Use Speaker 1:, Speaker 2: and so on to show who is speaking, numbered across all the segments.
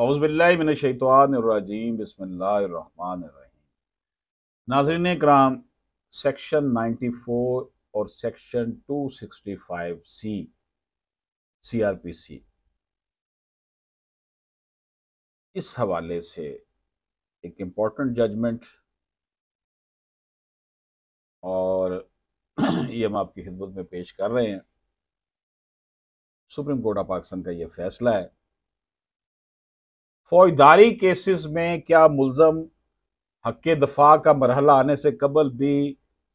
Speaker 1: अवज़बिल्लिमिनशैतवानरजीम बसमीम नाजरन कराम सेक्शन नाइन्टी फोर और section two sixty five C C R P C इस हवाले से एक इम्पॉर्टेंट जजमेंट और ये हम आपकी खिदमत में पेश कर रहे हैं सुप्रीम कोर्ट ऑफ पाकिस्तान का ये फैसला है फौजदारी केसेस में क्या मुलजम हक दफा का मरहला आने से कबल भी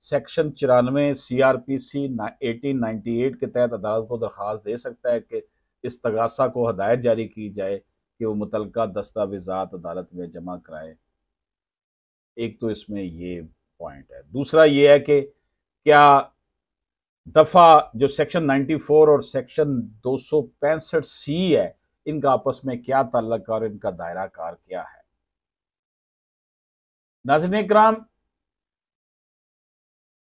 Speaker 1: सेक्शन चरानवे C R P C eighteen ninety eight के तहत अदालत को दरख्वास्त दे सकता है कि इस तगासा को हदायत जारी की जाए कि वो मुतल दस्तावेजा अदालत में जमा कराए एक तो इसमें ये पॉइंट है दूसरा ये है कि क्या दफ़ा जो सेक्शन 94 और सेक्शन दो सी है इनका आपस में क्या तल्लक और इनका दायरा कार क्या है नाजन कराम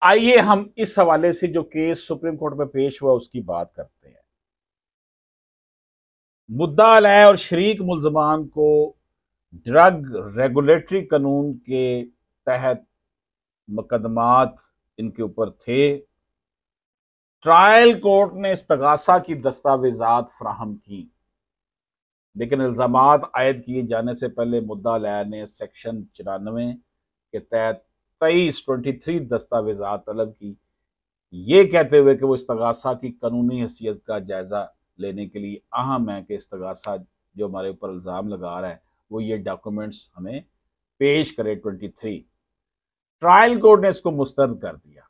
Speaker 1: आइए हम इस हवाले से जो केस सुप्रीम कोर्ट में पेश हुआ उसकी बात करते हैं मुद्दा लय और शरीक मुलजमान को ड्रग रेगुलेटरी कानून के तहत मुकदमात इनके ऊपर थे ट्रायल कोर्ट ने इस्तगासा की दस्तावेजात फ्राहम की लेकिन इल्ज़ाम आयद किए जाने से पहले मुद्दा लाया ने सेक्शन चौरानवे के तहत तेईस ट्वेंटी थ्री दस्तावेजा तलब की ये कहते हुए कि वो इस्तगासा की कानूनी हैसियत का जायज़ा लेने के लिए अहम है कि इस्तगासा जो हमारे ऊपर इल्ज़ाम लगा रहा है वो ये डॉक्यूमेंट्स हमें पेश करे ट्वेंटी थ्री ट्रायल कोर्ट ने इसको मुस्तरद कर दिया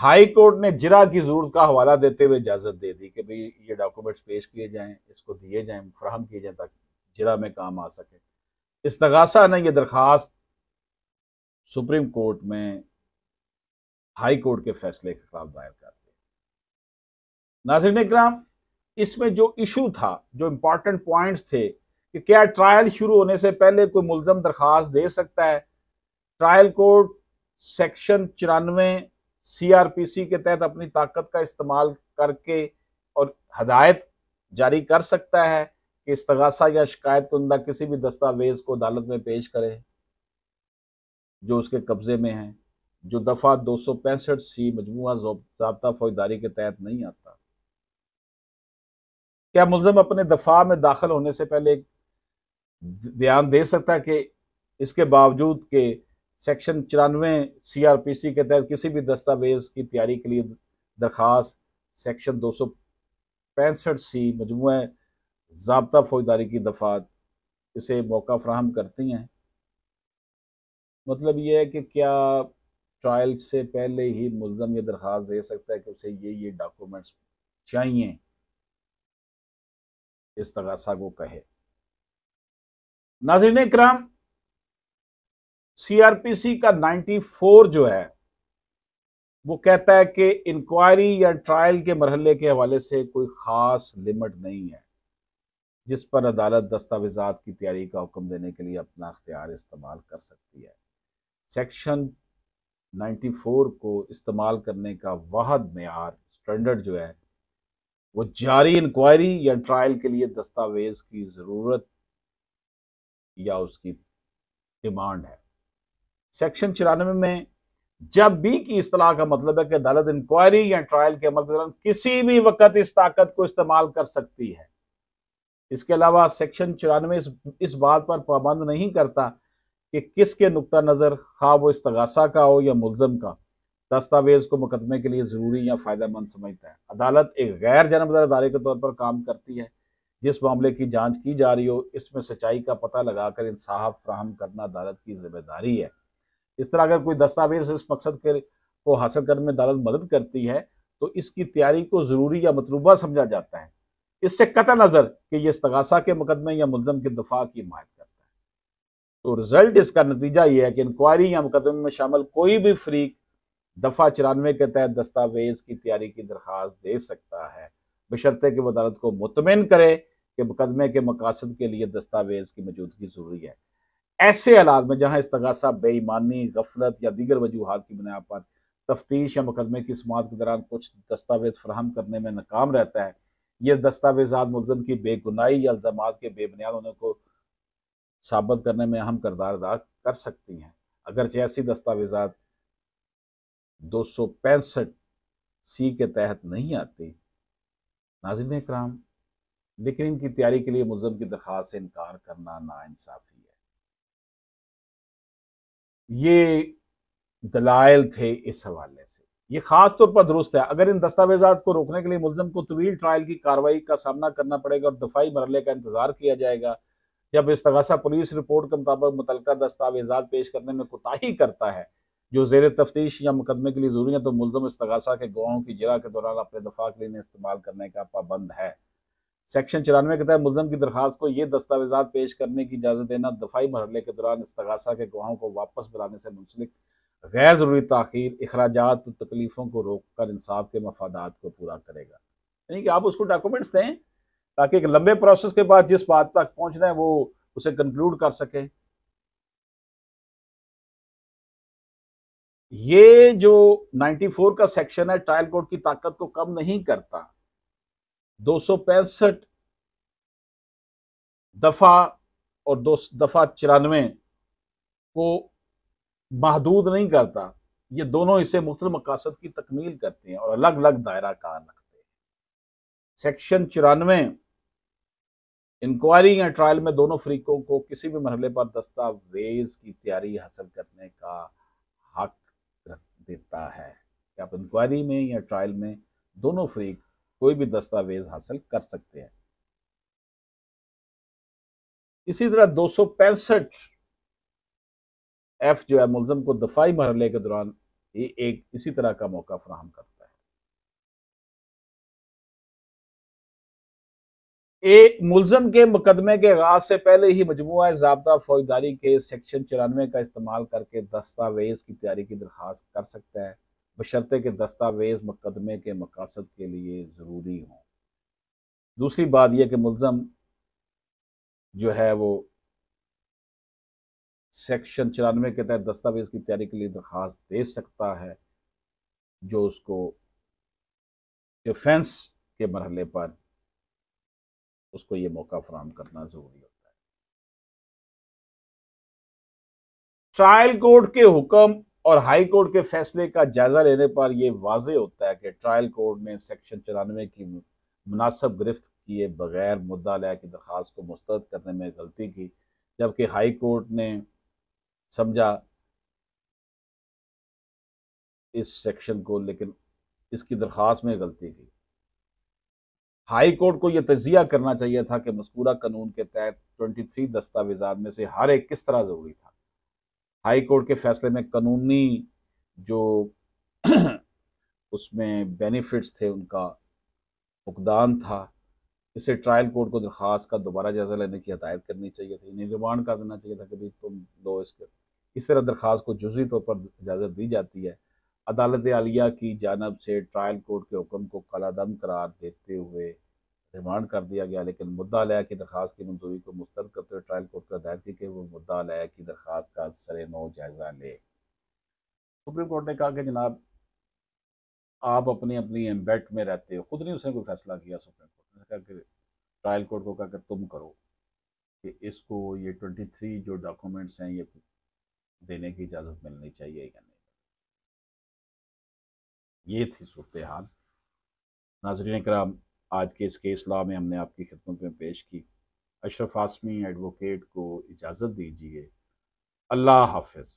Speaker 1: हाई कोर्ट ने जिरा की जरूरत का हवाला देते हुए इजाजत दे दी कि भाई ये डॉक्यूमेंट्स पेश किए जाएं इसको दिए जाएं फ्राहम किए जाएं ताकि जिरा में काम आ सके तगासा ने यह दरख्वास्त सुप्रीम कोर्ट में हाई कोर्ट के फैसले के खिलाफ दायर कर दी ने क्राम इसमें जो इशू था जो इंपॉर्टेंट पॉइंट थे कि क्या ट्रायल शुरू होने से पहले कोई मुलजम दरख्वास्त दे सकता है ट्रायल कोर्ट सेक्शन चौरानवे सीआरपीसी के तहत अपनी ताकत का इस्तेमाल करके और हदायत जारी कर सकता है कि इस्तगासा या शिकायत कुंदा किसी भी दस्तावेज को अदालत में पेश करे जो उसके कब्जे में है जो दफा दो सौ पैंसठ सी मजमू जबता फौजदारी के तहत नहीं आता क्या मुलम अपने दफा में दाखिल होने से पहले बयान दे सकता है कि इसके बावजूद के सेक्शन चौरानवे सीआरपीसी के तहत किसी भी दस्तावेज की तैयारी के लिए दरखास्त सेक्शन दो सौ पैंसठ सी मजमू जबता फौजदारी की दफात इसे मौका फ्राहम करती हैं मतलब ये है कि क्या ट्रायल से पहले ही मुलम ये दरख्वास्त दे सकता है कि उसे ये ये डॉक्यूमेंट्स चाहिए इस तगासा को कहे नाजरन कराम सीआरपीसी का 94 जो है वो कहता है कि इंक्वायरी या ट्रायल के मरहले के हवाले से कोई खास लिमिट नहीं है जिस पर अदालत दस्तावेजा की तैयारी का हुक्म देने के लिए अपना अख्तियार इस्तेमाल कर सकती है सेक्शन 94 को इस्तेमाल करने का वाहद मैार स्टैंडर्ड जो है वो जारी इंक्वायरी या ट्रायल के लिए दस्तावेज की ज़रूरत या उसकी डिमांड है सेक्शन चौरानवे में जब भी की असलाह का मतलब है कि अदालत इंक्वायरी या ट्रायल के अमल के दौरान किसी भी वक्त इस ताकत को इस्तेमाल कर सकती है इसके अलावा सेक्शन चौरानवे इस, इस बात पर पाबंद नहीं करता कि किसके नुकता नज़र खा वो इस्तगासा का हो या मुलजम का दस्तावेज़ को मुकदमे के लिए ज़रूरी या फ़ायदेमंद समझता है अदालत एक गैर जन्मदार अदारे के तौर पर काम करती है जिस मामले की जांच की जा रही हो इसमें सच्चाई का पता लगाकर इंसाफ फ्राहम करना अदालत की जिम्मेदारी है इस तरह अगर कोई दस्तावेज इस मकसद के को हासिल करने में अदालत मदद करती है तो इसकी तैयारी को ज़रूरी या मतलूबा समझा जाता है इससे कत नज़र कि यह तगासा के मुकदमे या मुलम के दफा की हिमात करता है तो रिजल्ट इसका नतीजा यह है कि इंक्वायरी या मुकदमे में शामिल कोई भी फ्रीक दफा चौरानवे के तहत दस्तावेज की तैयारी की दरख्वास्त दे सकता है बशर्ते कि वह अदालत को मुतमिन करे कि मुकदमे के मकासद के लिए दस्तावेज की मौजूदगी ज़रूरी है ऐसे हालात में जहां इसतगासा बेईमानी गफलत या दीगर वजूहत की बुनियाद पर तफ्तीश या मुकदमे की समात के दौरान कुछ दस्तावेज फ्राहम करने में नाकाम रहता है ये दस्तावेजा मुलम की बेगुनाई या इल्ज़ाम के बेबुनियाद होने को साबित करने में अहम करदार अदा कर सकती हैं अगरचे ऐसी दस्तावेजा दो सौ पैंसठ सी के तहत नहीं आती नाजिन कराम लेकिन इनकी तैयारी के लिए मुलजम की दरख्वास्त से इनकार करना नाइंसाफी ये दलाइल थे इस हवाले से ये खास तौर पर दुरुस्त है अगर इन दस्तावेजात को रोकने के लिए मुलजम को तवील ट्रायल की कार्रवाई का सामना करना पड़ेगा और दफाई मरले का इंतजार किया जाएगा जब इस तगासा पुलिस रिपोर्ट के मुताबिक मुतल दस्तावेजा पेश करने में कोताही करता है जो जेर तफ्तीश या मुकदमे के लिए जरूरी है तो मुलम तगासा के गवाहों की जरा के दौरान अपने दफा के लिए इस्तेमाल करने का पाबंद है सेक्शन चौरानवे के तहत मुलम की दरखास्त को ये दस्तावेजा पेश करने की इजाज़त देना दफाई मरहले के दौरान इसतगासा के गवाहों को वापस बुलाने से मुंसलिक गैर ज़रूरी तखिर अखराज तो तकलीफ़ों को रोक कर इंसाफ के मफादात को पूरा करेगा यानी कि आप उसको डॉक्यूमेंट्स दें ताकि एक लंबे प्रोसेस के बाद जिस बात तक पहुंचना है वो उसे कंक्लूड कर सके ये जो 94 का सेक्शन है ट्रायल कोर्ट की ताकत को कम नहीं करता दो दफ़ा और दो दफ़ा चौरानवे को महदूद नहीं करता ये दोनों इसे मुख्तल मकासद की तकमील करते हैं और अलग अलग दायरा कार रखते हैं सेक्शन चौरानवे इंक्वायरी या ट्रायल में दोनों फरीकों को किसी भी मरहले पर दस्तावेज की तैयारी हासिल करने का हक रख देता है कि आप इंक्वायरी में या ट्रायल में दोनों फरीक कोई भी दस्तावेज हासिल कर सकते हैं इसी तरह दो सौ पैंसठ एफ जो है मुलजम को दफाई मरहले के दौरान एक इसी तरह का मौका फ्राहम करता है एक मुलजम के मुकदमे के आगाज से पहले ही मजमु जबता फौजदारी के सेक्शन चौरानवे का इस्तेमाल करके दस्तावेज की तैयारी की दरखास्त कर सकता है बशर्ते के दस्तावेज़ मुकदमे के मकासद के लिए ज़रूरी हों दूसरी बात यह कि मुलम जो है वो सेक्शन चौरानवे के तहत दस्तावेज़ की तैयारी के लिए दरख्वास्त दे सकता है जो उसको डिफेंस के मरहले पर उसको ये मौका फराहम करना ज़रूरी होता है ट्रायल कोर्ट के हुक्म और हाई कोर्ट के फैसले का जायजा लेने पर यह वाज होता है कि ट्रायल कोर्ट ने सेक्शन चौरानवे की मुनासब गिरफ्त किए बगैर मुद्दा लिया की दरख्वास्त को मुस्तरद करने में गलती की जबकि हाई कोर्ट ने समझा इस सेक्शन को लेकिन इसकी दरख्वास्त में गलती की हाई कोर्ट को यह तजिया करना चाहिए था कि मस्कूरा कानून के तहत 23 दस्तावेजा में से हर एक किस तरह ज़रूरी था हाई कोर्ट के फैसले में कानूनी जो उसमें बेनिफिट्स थे उनका भुगतान था इसे ट्रायल कोर्ट को दरख्वास्त का दोबारा जायजा लेने की हदायत करनी चाहिए थी इन्हें रिमांड कर देना चाहिए था कि भाई तुम दो इसके इस तरह दरख्वास्त को जुजी तौर पर इजाज़त दी जाती है अदालत आलिया की जानब से ट्रायल कोर्ट के हुक्म को कलादम करार देते हुए रिमांड कर दिया गया लेकिन मुद्दा लिया कि दरख्वास्त की मंजूरी को मुस्तर करते हुए ट्रायल के वो मुद्दा लाया की दरख्वास्त का सर नो जायजा ले सुप्रीम कोर्ट ने कहा कि जनाब आप अपनी अपनी एम्बेट में रहते हो खुद नहीं उसने कोई फैसला किया सुप्रीम कोर्ट ने कहा कि ट्रायल कोर्ट को कहा कि तुम करो कि इसको ये ट्वेंटी थ्री जो डॉक्यूमेंट्स हैं ये देने की इजाज़त मिलनी चाहिए या नहीं ये थी सूरत हाल नाजरीन कराम आज के इस केस लॉ में हमने आपकी खिदमत में पेश की अशरफ आसमी एडवोकेट को इजाज़त दीजिए अल्लाह हाफिज़